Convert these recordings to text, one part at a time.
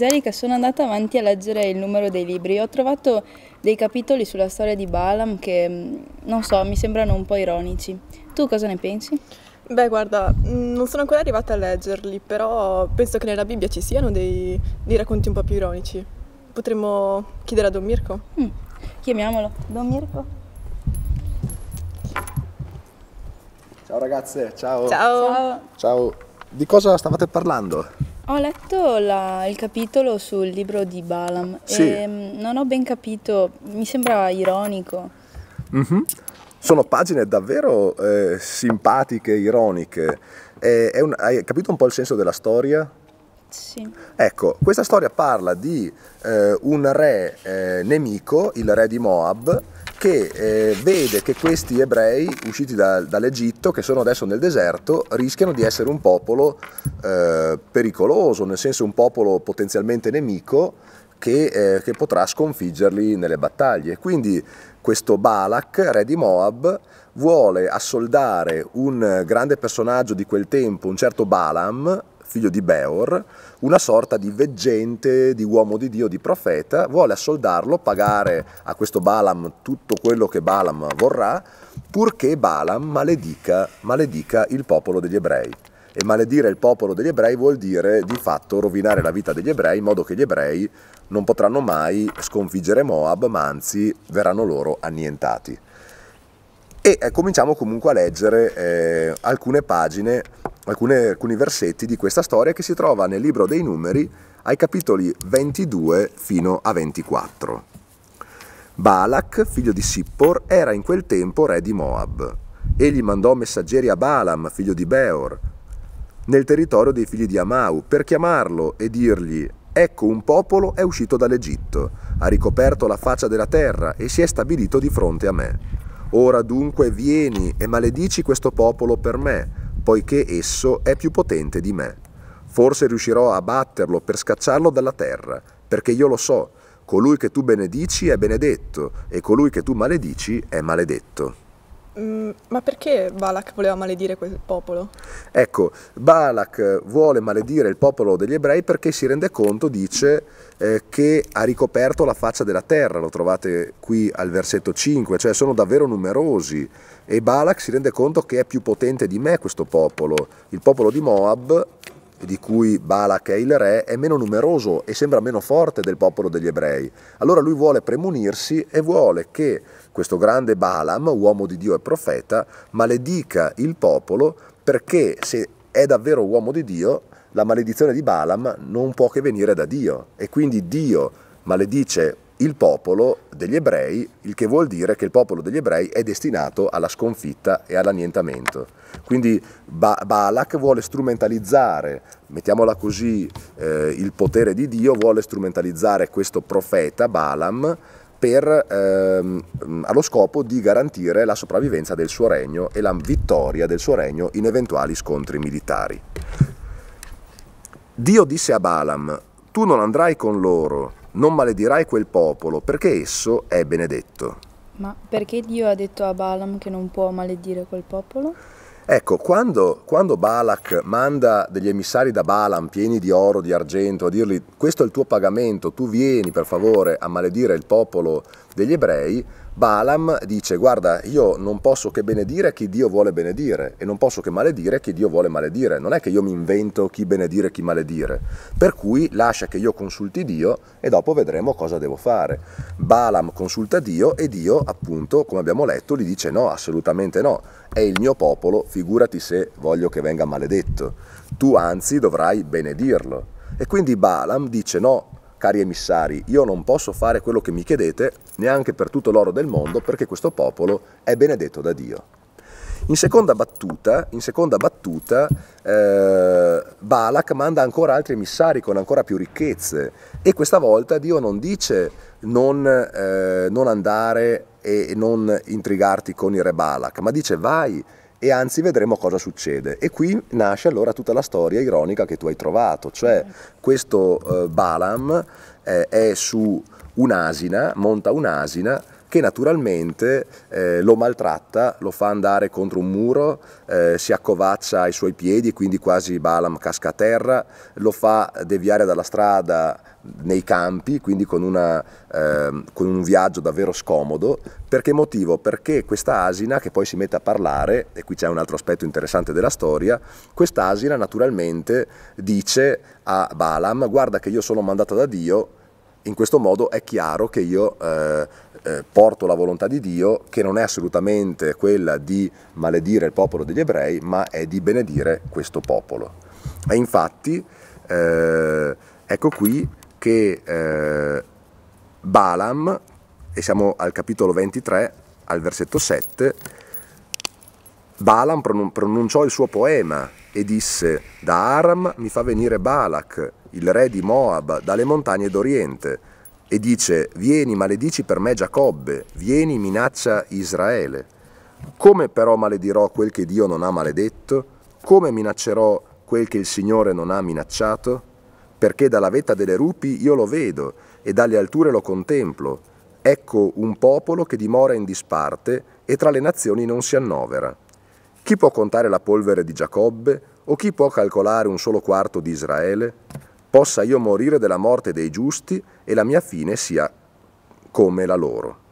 evangelica sono andata avanti a leggere il numero dei libri. Ho trovato dei capitoli sulla storia di Balaam che, mm, non so, mi sembrano un po' ironici. Tu cosa ne pensi? Beh, guarda, mm, non sono ancora arrivata a leggerli, però penso che nella Bibbia ci siano dei, dei racconti un po' più ironici. Potremmo chiedere a Don Mirko? Mm. Chiamiamolo. Don Mirko? Ciao ragazze, ciao. Ciao. Ciao. ciao. Di cosa stavate parlando? Ho letto la, il capitolo sul libro di Balam sì. e mm, non ho ben capito, mi sembra ironico. Mm-hmm. Sono pagine davvero eh, simpatiche, ironiche. Eh, un, hai capito un po' il senso della storia? Sì. Ecco, questa storia parla di eh, un re eh, nemico, il re di Moab, che eh, vede che questi ebrei usciti da, dall'Egitto, che sono adesso nel deserto, rischiano di essere un popolo eh, pericoloso, nel senso un popolo potenzialmente nemico che, eh, che potrà sconfiggerli nelle battaglie. Quindi questo Balak, re di Moab, vuole assoldare un grande personaggio di quel tempo, un certo Balaam, figlio di Beor, una sorta di veggente, di uomo di Dio, di profeta, vuole assoldarlo, pagare a questo Balaam tutto quello che Balaam vorrà, purché Balaam maledica, maledica il popolo degli ebrei. E maledire il popolo degli ebrei vuol dire di fatto rovinare la vita degli ebrei in modo che gli ebrei non potranno mai sconfiggere Moab, ma anzi verranno loro annientati. E eh, cominciamo comunque a leggere eh, alcune pagine alcune, alcuni versetti di questa storia che si trova nel libro dei numeri ai capitoli 22 fino a 24. Balak, figlio di Sippor, era in quel tempo re di Moab. Egli mandò messaggeri a Balaam, figlio di Beor, nel territorio dei figli di Amau, per chiamarlo e dirgli Ecco un popolo è uscito dall'Egitto, ha ricoperto la faccia della terra e si è stabilito di fronte a me. Ora dunque vieni e maledici questo popolo per me, poiché esso è più potente di me. Forse riuscirò a batterlo per scacciarlo dalla terra, perché io lo so, colui che tu benedici è benedetto e colui che tu maledici è maledetto. Mm, ma perché Balak voleva maledire quel popolo? Ecco, Balak vuole maledire il popolo degli ebrei perché si rende conto, dice, eh, che ha ricoperto la faccia della terra, lo trovate qui al versetto 5, cioè sono davvero numerosi e Balak si rende conto che è più potente di me questo popolo. Il popolo di Moab di cui Balak è il re, è meno numeroso e sembra meno forte del popolo degli ebrei. Allora lui vuole premunirsi e vuole che questo grande Balaam, uomo di Dio e profeta, maledica il popolo perché se è davvero uomo di Dio, la maledizione di Balaam non può che venire da Dio. E quindi Dio maledice il popolo degli ebrei, il che vuol dire che il popolo degli ebrei è destinato alla sconfitta e all'annientamento. Quindi ba- Balak vuole strumentalizzare, mettiamola così, eh, il potere di Dio, vuole strumentalizzare questo profeta Balaam per, ehm, allo scopo di garantire la sopravvivenza del suo regno e la vittoria del suo regno in eventuali scontri militari. Dio disse a Balaam, tu non andrai con loro, non maledirai quel popolo, perché esso è benedetto. Ma perché Dio ha detto a Balaam che non può maledire quel popolo? Ecco, quando, quando, Balak manda degli emissari da Balaam pieni di oro, di argento, a dirgli questo è il tuo pagamento, tu vieni per favore a maledire il popolo degli ebrei, Balaam dice guarda io non posso che benedire chi Dio vuole benedire e non posso che maledire chi Dio vuole maledire, non è che io mi invento chi benedire e chi maledire, per cui lascia che io consulti Dio e dopo vedremo cosa devo fare. Balaam consulta Dio e Dio appunto come abbiamo letto gli dice no assolutamente no, è il mio popolo, figurati se voglio che venga maledetto, tu anzi dovrai benedirlo. E quindi Balaam dice no, cari emissari, io non posso fare quello che mi chiedete neanche per tutto l'oro del mondo perché questo popolo è benedetto da Dio. In seconda battuta, in seconda battuta eh, Balak manda ancora altri emissari con ancora più ricchezze e questa volta Dio non dice non, eh, non andare e non intrigarti con il re Balak, ma dice vai e anzi vedremo cosa succede. E qui nasce allora tutta la storia ironica che tu hai trovato, cioè mm. questo eh, Balaam eh, è su un'asina, monta un'asina, che naturalmente eh, lo maltratta, lo fa andare contro un muro, eh, si accovaccia ai suoi piedi quindi quasi Balam casca a terra, lo fa deviare dalla strada nei campi, quindi con, una, eh, con un viaggio davvero scomodo. Per che motivo? Perché questa asina che poi si mette a parlare, e qui c'è un altro aspetto interessante della storia, quest'asina naturalmente dice a Balam guarda che io sono mandato da Dio, in questo modo è chiaro che io eh, eh, porto la volontà di Dio che non è assolutamente quella di maledire il popolo degli ebrei, ma è di benedire questo popolo. E infatti eh, ecco qui che eh, Balaam, e siamo al capitolo 23, al versetto 7, Balaam pronunciò il suo poema e disse, da Aram mi fa venire Balak, il re di Moab, dalle montagne d'Oriente, e dice vieni maledici per me Giacobbe, vieni minaccia Israele. Come però maledirò quel che Dio non ha maledetto? Come minaccerò quel che il Signore non ha minacciato? Perché dalla vetta delle rupi io lo vedo e dalle alture lo contemplo. Ecco un popolo che dimora in disparte e tra le nazioni non si annovera. Chi può contare la polvere di Giacobbe o chi può calcolare un solo quarto di Israele? Possa io morire della morte dei giusti e la mia fine sia come la loro.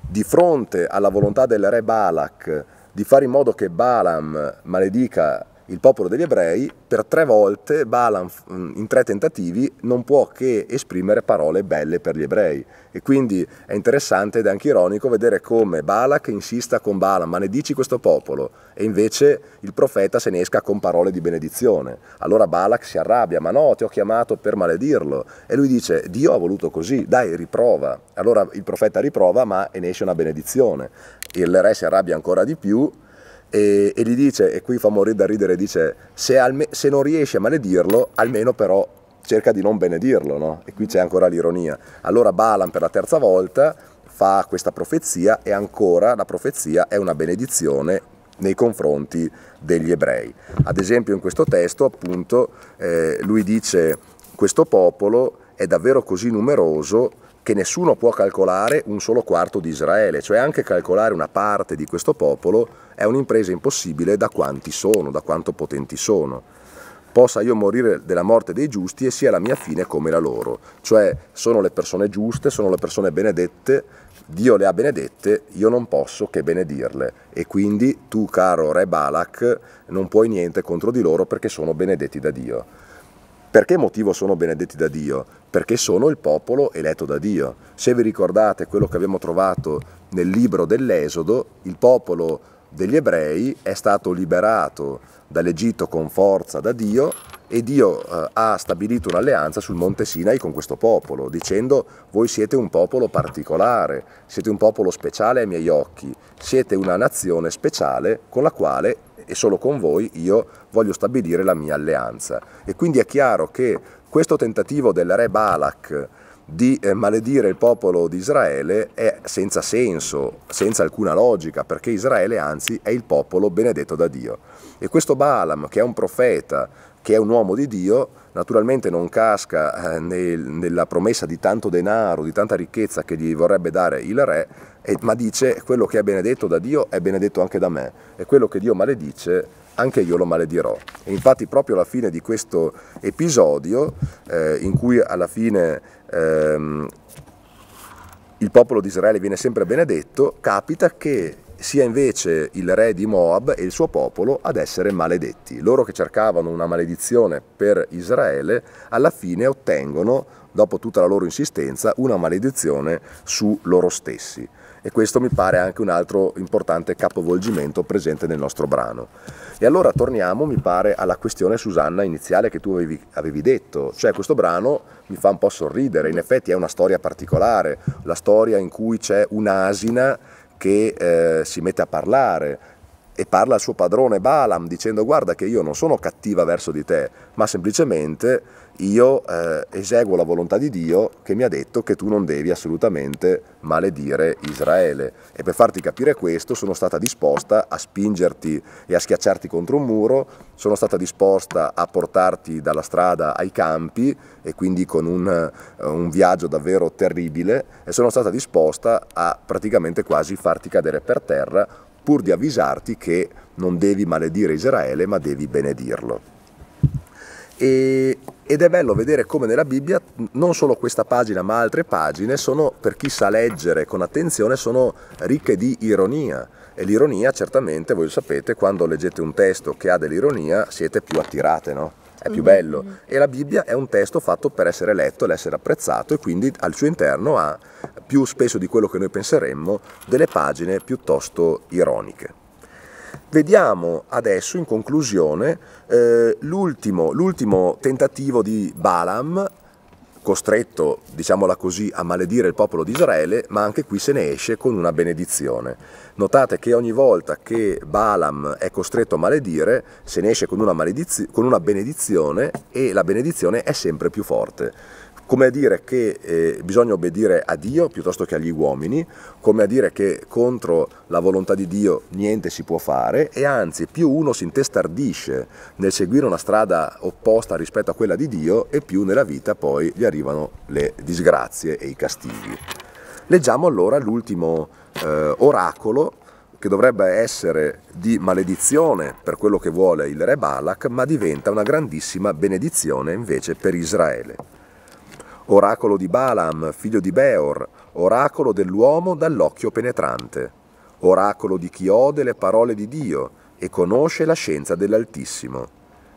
Di fronte alla volontà del re Balak di fare in modo che Balaam maledica il popolo degli ebrei, per tre volte Balan mm, in tre tentativi non può che esprimere parole belle per gli ebrei. E quindi è interessante ed anche ironico vedere come Balak insista con Balan, maledici questo popolo, e invece il profeta se ne esca con parole di benedizione. Allora Balak si arrabbia, ma no, ti ho chiamato per maledirlo. E lui dice, Dio ha voluto così, dai, riprova. Allora il profeta riprova, ma ne esce una benedizione. Il re si arrabbia ancora di più e, e, gli dice, e qui fa morire da ridere, dice se, alme- se non riesci a maledirlo, almeno però cerca di non benedirlo, no? E qui c'è ancora l'ironia. Allora Balan per la terza volta fa questa profezia e ancora la profezia è una benedizione nei confronti degli ebrei. Ad esempio in questo testo appunto eh, lui dice questo popolo è davvero così numeroso che nessuno può calcolare un solo quarto di Israele, cioè anche calcolare una parte di questo popolo è un'impresa impossibile da quanti sono, da quanto potenti sono. Possa io morire della morte dei giusti e sia la mia fine come la loro. Cioè sono le persone giuste, sono le persone benedette, Dio le ha benedette, io non posso che benedirle. E quindi tu, caro re Balak, non puoi niente contro di loro perché sono benedetti da Dio. Perché motivo sono benedetti da Dio? Perché sono il popolo eletto da Dio. Se vi ricordate quello che abbiamo trovato nel libro dell'Esodo, il popolo degli ebrei è stato liberato dall'Egitto con forza da Dio e Dio eh, ha stabilito un'alleanza sul monte Sinai con questo popolo, dicendo voi siete un popolo particolare, siete un popolo speciale ai miei occhi, siete una nazione speciale con la quale e solo con voi io voglio stabilire la mia alleanza. E quindi è chiaro che questo tentativo del re Balak di eh, maledire il popolo di Israele è senza senso, senza alcuna logica, perché Israele anzi è il popolo benedetto da Dio. E questo Balaam, che è un profeta, che è un uomo di Dio, naturalmente non casca eh, nel, nella promessa di tanto denaro, di tanta ricchezza che gli vorrebbe dare il re, ma dice quello che è benedetto da Dio è benedetto anche da me e quello che Dio maledice anche io lo maledirò. E infatti proprio alla fine di questo episodio, eh, in cui alla fine ehm, il popolo di Israele viene sempre benedetto, capita che sia invece il re di Moab e il suo popolo ad essere maledetti. Loro che cercavano una maledizione per Israele, alla fine ottengono, dopo tutta la loro insistenza, una maledizione su loro stessi e questo mi pare anche un altro importante capovolgimento presente nel nostro brano. E allora torniamo, mi pare, alla questione Susanna iniziale che tu avevi, avevi detto, cioè questo brano mi fa un po' sorridere, in effetti è una storia particolare, la storia in cui c'è un'asina che eh, si mette a parlare, e parla al suo padrone Balam dicendo guarda che io non sono cattiva verso di te, ma semplicemente io eh, eseguo la volontà di Dio che mi ha detto che tu non devi assolutamente maledire Israele. E per farti capire questo sono stata disposta a spingerti e a schiacciarti contro un muro, sono stata disposta a portarti dalla strada ai campi e quindi con un, eh, un viaggio davvero terribile e sono stata disposta a praticamente quasi farti cadere per terra pur di avvisarti che non devi maledire Israele ma devi benedirlo. E, ed è bello vedere come nella Bibbia non solo questa pagina ma altre pagine sono, per chi sa leggere con attenzione, sono ricche di ironia. E l'ironia certamente, voi lo sapete, quando leggete un testo che ha dell'ironia siete più attirate, no? È più mm-hmm. bello. E la Bibbia è un testo fatto per essere letto, per essere apprezzato e quindi al suo interno ha più spesso di quello che noi penseremmo delle pagine piuttosto ironiche. Vediamo adesso in conclusione eh, l'ultimo, l'ultimo tentativo di Balaam costretto, diciamola così, a maledire il popolo di Israele, ma anche qui se ne esce con una benedizione. Notate che ogni volta che Balaam è costretto a maledire, se ne esce con una, con una benedizione e la benedizione è sempre più forte come a dire che eh, bisogna obbedire a Dio piuttosto che agli uomini, come a dire che contro la volontà di Dio niente si può fare e anzi più uno si intestardisce nel seguire una strada opposta rispetto a quella di Dio e più nella vita poi gli arrivano le disgrazie e i castighi. Leggiamo allora l'ultimo eh, oracolo che dovrebbe essere di maledizione per quello che vuole il re Balak, ma diventa una grandissima benedizione invece per Israele oracolo di Balaam, figlio di Beor, oracolo dell'uomo dall'occhio penetrante, oracolo di chi ode le parole di Dio e conosce la scienza dell'Altissimo,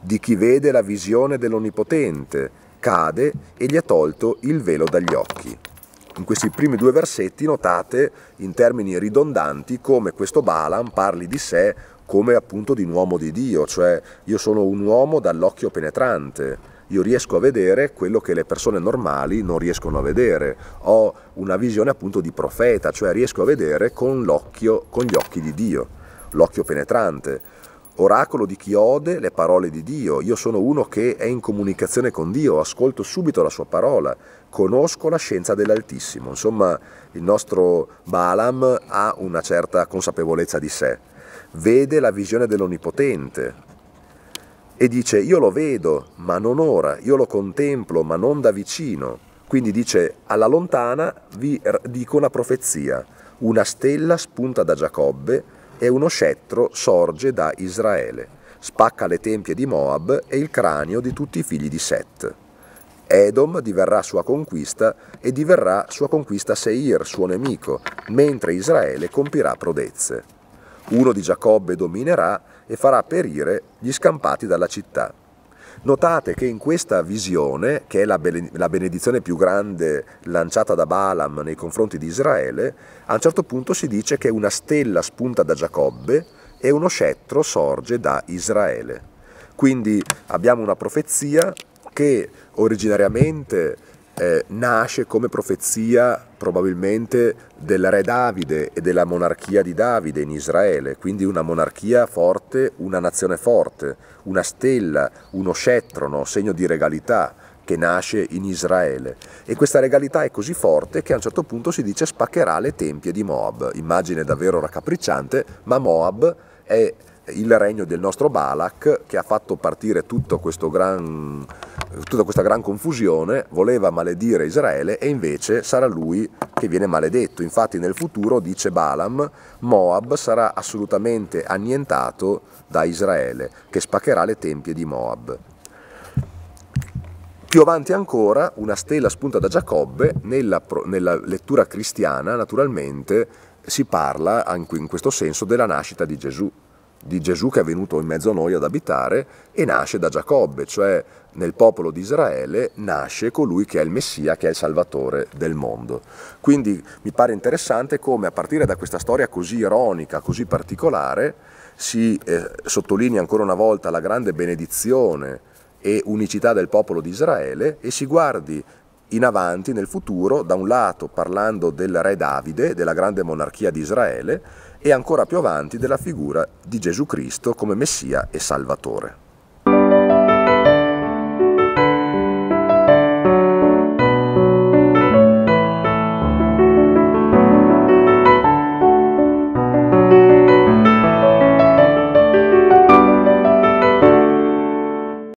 di chi vede la visione dell'Onnipotente, cade e gli ha tolto il velo dagli occhi. In questi primi due versetti notate in termini ridondanti come questo Balaam parli di sé come appunto di un uomo di Dio, cioè io sono un uomo dall'occhio penetrante, io riesco a vedere quello che le persone normali non riescono a vedere, ho una visione appunto di profeta, cioè riesco a vedere con, con gli occhi di Dio, l'occhio penetrante. Oracolo di chi ode le parole di Dio, io sono uno che è in comunicazione con Dio, ascolto subito la sua parola, conosco la scienza dell'Altissimo, insomma il nostro Balaam ha una certa consapevolezza di sé vede la visione dell'Onnipotente, e dice io lo vedo ma non ora, io lo contemplo ma non da vicino. Quindi dice alla lontana vi dico una profezia, una stella spunta da Giacobbe e uno scettro sorge da Israele, spacca le tempie di Moab e il cranio di tutti i figli di Set. Edom diverrà sua conquista e diverrà sua conquista Seir, suo nemico, mentre Israele compirà prodezze. Uno di Giacobbe dominerà e farà perire gli scampati dalla città. Notate che in questa visione, che è la benedizione più grande lanciata da Balaam nei confronti di Israele, a un certo punto si dice che una stella spunta da Giacobbe e uno scettro sorge da Israele. Quindi abbiamo una profezia che originariamente eh, nasce come profezia probabilmente del re Davide e della monarchia di Davide in Israele, quindi una monarchia forte, una nazione forte, una stella, uno scettro, no? segno di regalità che nasce in Israele. E questa regalità è così forte che a un certo punto si dice spaccherà le tempie di Moab. Immagine davvero raccapricciante, ma Moab è il regno del nostro Balak che ha fatto partire tutto questo gran tutta questa gran confusione, voleva maledire Israele e invece sarà lui che viene maledetto. Infatti nel futuro, dice Balaam, Moab sarà assolutamente annientato da Israele, che spaccherà le tempie di Moab. Più avanti ancora, una stella spunta da Giacobbe, nella, nella lettura cristiana naturalmente si parla, anche in questo senso, della nascita di Gesù di Gesù che è venuto in mezzo a noi ad abitare e nasce da Giacobbe, cioè nel popolo di Israele nasce colui che è il Messia, che è il Salvatore del mondo. Quindi mi pare interessante come a partire da questa storia così ironica, così particolare, si eh, sottolinea ancora una volta la grande benedizione e unicità del popolo di Israele e si guardi in avanti nel futuro, da un lato parlando del re Davide, della grande monarchia di Israele, e ancora più avanti della figura di Gesù Cristo come Messia e Salvatore.